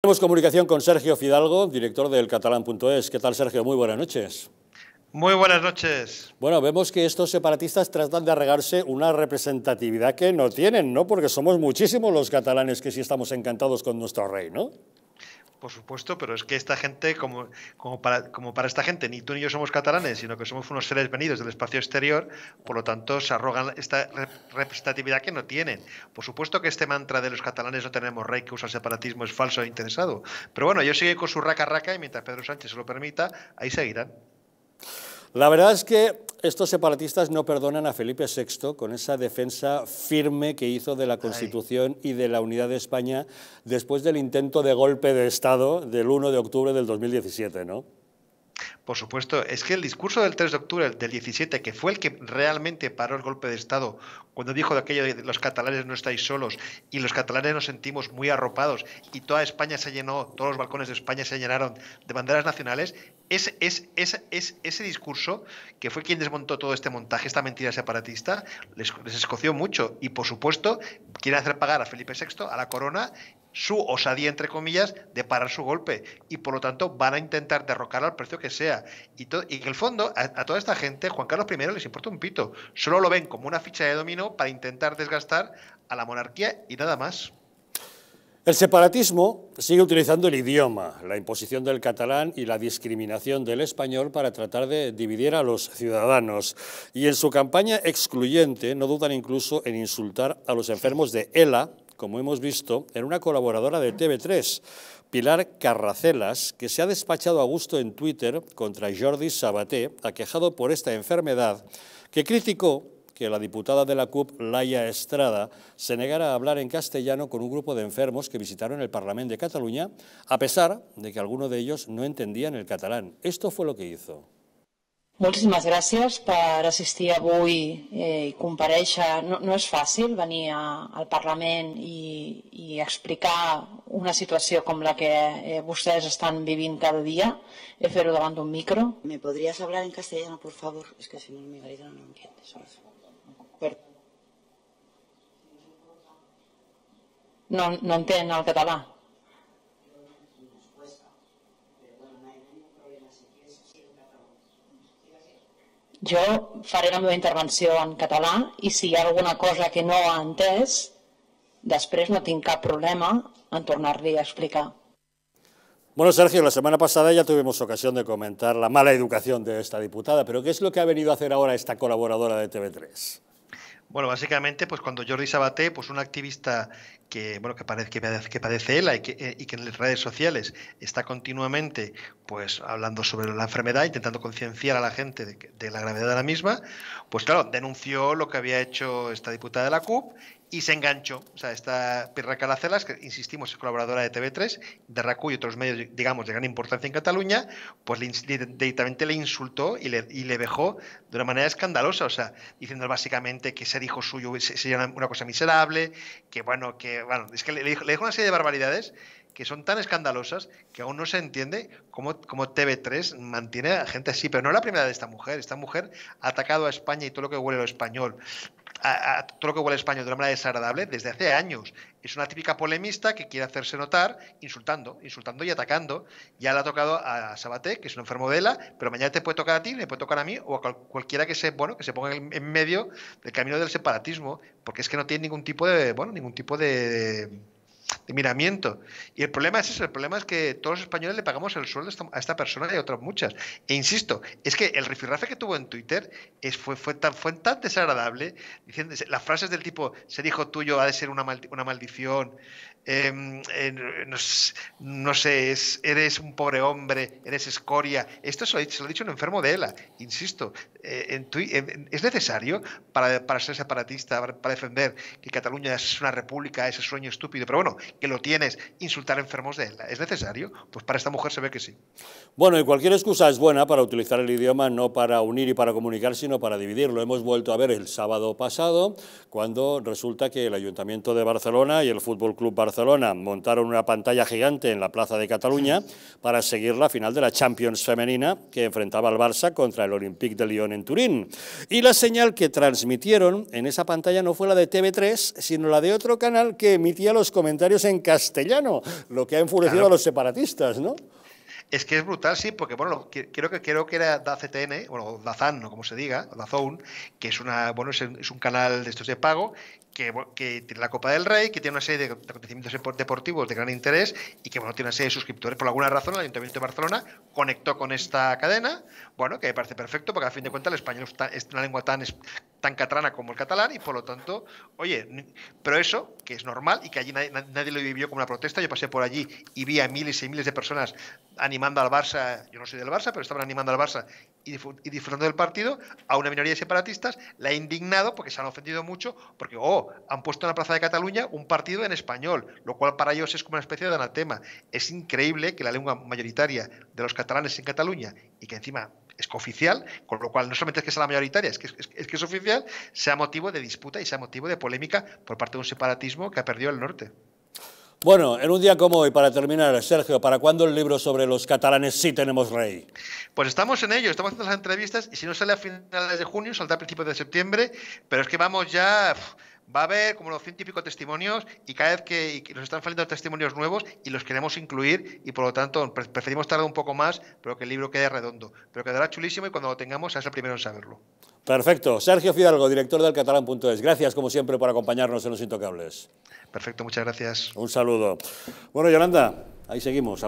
Tenemos comunicación con Sergio Fidalgo, director del catalán.es. ¿Qué tal, Sergio? Muy buenas noches. Muy buenas noches. Bueno, vemos que estos separatistas tratan de arregarse una representatividad que no tienen, ¿no? Porque somos muchísimos los catalanes que sí estamos encantados con nuestro rey, ¿no? por supuesto, pero es que esta gente, como, para, como para esta gente, ni tú ni yo somos catalanes, sino que somos unos seres venidos del espacio exterior, por lo tanto se arrogan esta representatividad que no tienen. Por supuesto que este mantra de los catalanes no tenemos rey que usa separatismo es falso e interesado. Pero bueno, yo sigue con su raca raca y mientras Pedro Sánchez se lo permita, ahí seguirán. La verdad es que estos separatistas no perdonan a Felipe VI con esa defensa firme que hizo de la Constitución y de la unidad de España después del intento de golpe de Estado del 1 de octubre del 2017, ¿no? Por supuesto, es que el discurso del 3 de octubre del 17, que fue el que realmente paró el golpe de Estado, cuando dijo de aquello de los catalanes no estáis solos y los catalanes nos sentimos muy arropados y toda España se llenó, todos los balcones de España se llenaron de banderas nacionales, es, es, ese es ese discurso que fue quien desmontó todo este montaje, esta mentira separatista, les, les escoció mucho y por supuesto quiere hacer pagar a Felipe VI, a la corona su osadía, entre comillas, de parar su golpe. Y por lo tanto van a intentar derrocar al precio que sea. Y, y en el fondo, a, toda esta gente, Juan Carlos I les importa un pito. Solo lo ven como una ficha de dominó para intentar desgastar a la monarquía y nada más. El separatismo sigue utilizando el idioma, la imposición del catalán y la discriminación del español para tratar de dividir a los ciudadanos. Y en su campaña excluyente no dudan incluso en insultar a los enfermos de ELA, como hemos visto, en una colaboradora de TV3, Pilar Carracelas, que se ha despachado a gusto en Twitter contra Jordi Sabaté, aquejado por esta enfermedad, que criticó que la diputada de la CUP, Laia Estrada, se negara a hablar en castellano con un grupo de enfermos que visitaron el Parlamento de Cataluña, a pesar de que algunos de ellos no entendían el catalán. Esto fue lo que hizo. Moltíssimes gràcies per assistir avui eh, i compareixer. No, no és fàcil venir a, al Parlament i, i explicar una situació com la que eh, vostès estan vivint cada dia i fer-ho davant d'un micro. ¿Me podrías hablar en castellano, por favor? Es que si no, mi marido no entiende. Per... No, no entén el català. Yo haré la meva intervención en català i si hay alguna cosa que no ha entès, després no tinc problema en tornar-li a explicar. Bueno, Sergio, la semana pasada ya tuvimos ocasión de comentar la mala educación de esta diputada, pero ¿qué es lo que ha venido a hacer ahora esta colaboradora de TV3? Bueno, básicamente, pues cuando Jordi Sabaté, pues un activista que, bueno, que, padece, que, y que, eh, y que, en las redes sociales está continuamente pues, hablando sobre la enfermedad, intentando concienciar a la gente de, de, la gravedad de la misma, pues claro, denunció lo que había hecho esta diputada de la CUP y se enganchó. O sea, esta Pirra Calacelas, que insistimos, es colaboradora de TV3, de RACU y otros medios, digamos, de gran importancia en Cataluña, pues directamente le insultó y le, dejó de una manera escandalosa. O sea, diciendo básicamente que ser hijo suyo sería una, cosa miserable, que bueno, que bueno, es que le, dijo, una serie de barbaridades que son tan escandalosas que aún no se entiende cómo, cómo, TV3 mantiene a gente así. Pero no es la primera de esta mujer. Esta mujer ha atacado a España y todo lo que huele a lo español a, todo lo que huele español de una manera desagradable desde hace años. Es una típica polemista que quiere hacerse notar insultando, insultando y atacando. Ya le ha tocado a Sabate, que es un enfermo de ELA, pero mañana te puede tocar a ti, me puede tocar a mí o a cualquiera que se, bueno, que se ponga en, medio del camino del separatismo, porque es que no tiene ningún tipo de, bueno, ningún tipo de de miramiento. Y el problema es eso, el problema es que todos los españoles le pagamos el sueldo a esta persona y a otras muchas. E insisto, es que el rifirrafe que tuvo en Twitter fue, fue, tan, fue tan desagradable, diciendo las frases del tipo, ser hijo tuyo ha de ser una, una maldición, em, no, sé, es, eres un pobre hombre, eres escoria. Esto se lo, ha dicho un enfermo de ELA, insisto. E, en es necesario para, para ser separatista, para defender que Cataluña es una república, ese sueño estúpido. Pero bueno, que lo tienes, insultar enfermos de él. ¿Es necesario? Pues para esta mujer se ve que sí. Bueno, y cualquier excusa es buena para utilizar el idioma, no para unir y para comunicar, sino para dividir. Lo Hemos vuelto a ver el sábado pasado, cuando resulta que el Ayuntamiento de Barcelona y el Fútbol Club Barcelona montaron una pantalla gigante en la Plaza de Cataluña para seguir la final de la Champions femenina que enfrentaba al Barça contra el Olympique de Lyon en Turín. Y la señal que transmitieron en esa pantalla no fue la de TV3, sino la de otro canal que emitía los comentarios en castellano, lo que ha enfurecido a los separatistas, ¿no? Es que es brutal, sí, porque bueno, creo que creo que era DACTN, bueno, Dazan, no como se diga, Dazón, que es una, bueno, es un, canal de estos de pago que, tiene la Copa del Rey, que tiene una serie de acontecimientos deportivos de gran interés y que bueno, tiene una serie de suscriptores. Por alguna razón, el Ayuntamiento de Barcelona conectó con esta cadena, bueno, que me parece perfecto porque a fin de cuentas el español es una lengua tan tan catalana como el catalán y por lo tanto, oye, pero eso, que es normal y que allí nadie, nadie, lo vivió como una protesta, yo pasé por allí y vi a miles y miles de personas animando al Barça, yo no soy del Barça, pero estaban animando al Barça y, disfrutando del partido a una minoría de separatistas, la ha indignado porque se han ofendido mucho, porque, oh, han puesto en la Plaza de Cataluña un partido en español, lo cual para ellos es como una especie de anatema. Es increíble que la lengua mayoritaria de los catalanes en Cataluña, y que encima es oficial, con lo cual no solamente es que sea la mayoritaria, es que es que es oficial, sea motivo de disputa y sea motivo de polémica por parte de un separatismo que ha perdido el norte. Bueno, en un día como hoy, para terminar, Sergio, ¿para cuándo el libro sobre los catalanes sí tenemos rey? Pues estamos en ello, estamos haciendo las entrevistas y si no sale a finales de junio, saldrá a principios de septiembre, pero es que vamos ya va a haber como los científicos testimonios y cada vez que nos están saliendo testimonios nuevos y los queremos incluir y por lo tanto preferimos tardar un poco más, pero que el libro quede redondo. Pero quedará chulísimo y cuando lo tengamos serás el primero en saberlo. Perfecto. Sergio Fidalgo, director del catalán.es. Gracias, como siempre, por acompañarnos en Los Intocables. Perfecto, muchas gracias. Un saludo. Bueno, Yolanda, ahí seguimos.